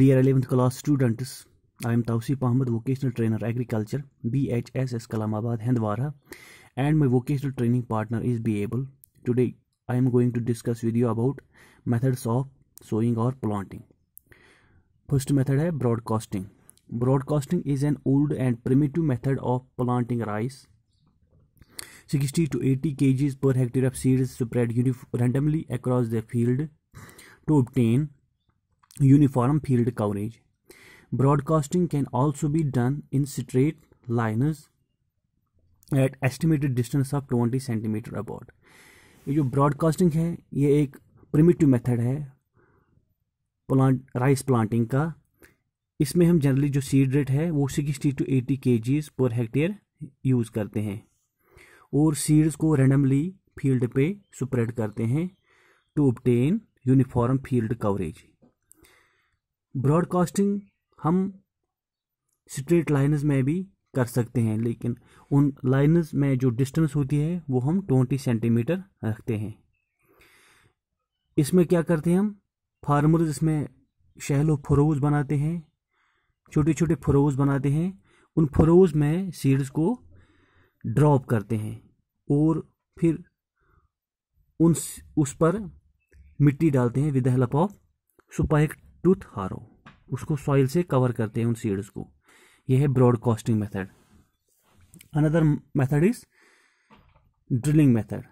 Dear 11th class students, I am Tawseef Ahmed, vocational trainer agriculture, BHSS Kalamabad, Hindwara, and my vocational training partner is Beable. Today, I am going to discuss with you about methods of sowing or planting. First method है broadcasting. Broadcasting is an old and primitive method of planting rice. 60 to 80 kgs per hectare of seeds spread randomly across the field to obtain uniform field coverage. Broadcasting can also be done in straight lines at estimated distance of twenty centimetre about ये जो broadcasting है ये एक primitive method है plant rice planting का इसमें हम generally जो सीड रेट है वो सिक्सटी टू एटी के जीज पर हेक्टेयर यूज़ करते हैं और सीड्स को रेंडमली फील्ड पे स्प्रेड करते हैं to obtain uniform field coverage broadcasting हम स्ट्रेट लाइनस में भी कर सकते हैं लेकिन उन लाइनस में जो डिस्टेंस होती है वो हम ट्वेंटी सेंटीमीटर रखते हैं इसमें क्या करते हैं हम फार्मर्स इसमें शहलो फरोज बनाते हैं छोटे छोटे फरोज बनाते हैं उन फरोज में सीड्स को ड्रॉप करते हैं और फिर उन उस पर मिट्टी डालते हैं with the help of spike tooth harrow उसको सॉइल से कवर करते हैं उन सीड्स को यह है broadcasting method another method is drilling method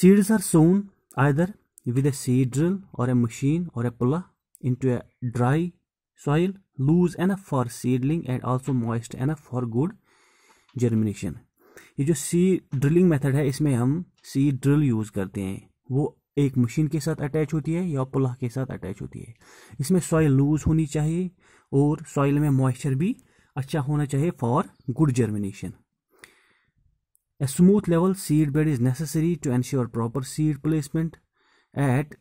seeds are sown either with a seed drill or a machine or a पुला into a dry soil loose enough for seedling and also moist enough for good germination ये जो सी drilling method है इसमें हम सी drill use करते हैं वो एक मशीन के साथ अटैच होती है या पुलाह के साथ अटैच होती है इसमें सॉइल लूज होनी चाहिए और सॉइल में मॉइस्चर भी अच्छा होना चाहिए for good germination a smooth level seed bed is necessary to ensure proper seed placement at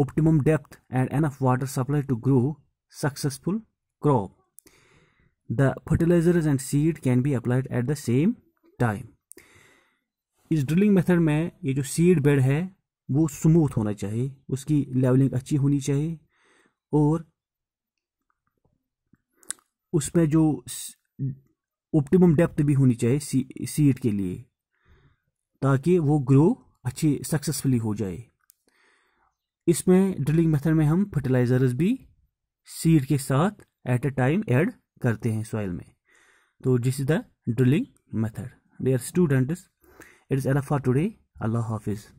optimum depth and enough water supply to grow successful crop the fertilisers and seed can be applied at the same time इस drilling method में ये जो seed bed है वो smooth होना चाहिए उसकी levelling अच्छी होनी चाहिए और उसमें जो ऑप्टिमम डेप्थ भी होनी चाहिए सी, सीड के लिए ताकि वो ग्रो अच्छी सक्सेसफुली हो जाए इसमें ड्रिलिंग मेथड में हम फर्टिलाइज़र्स भी सीड के साथ एट ए टाइम ऐड करते हैं सॉइल में तो this is the drilling method dear students it is enough for today allah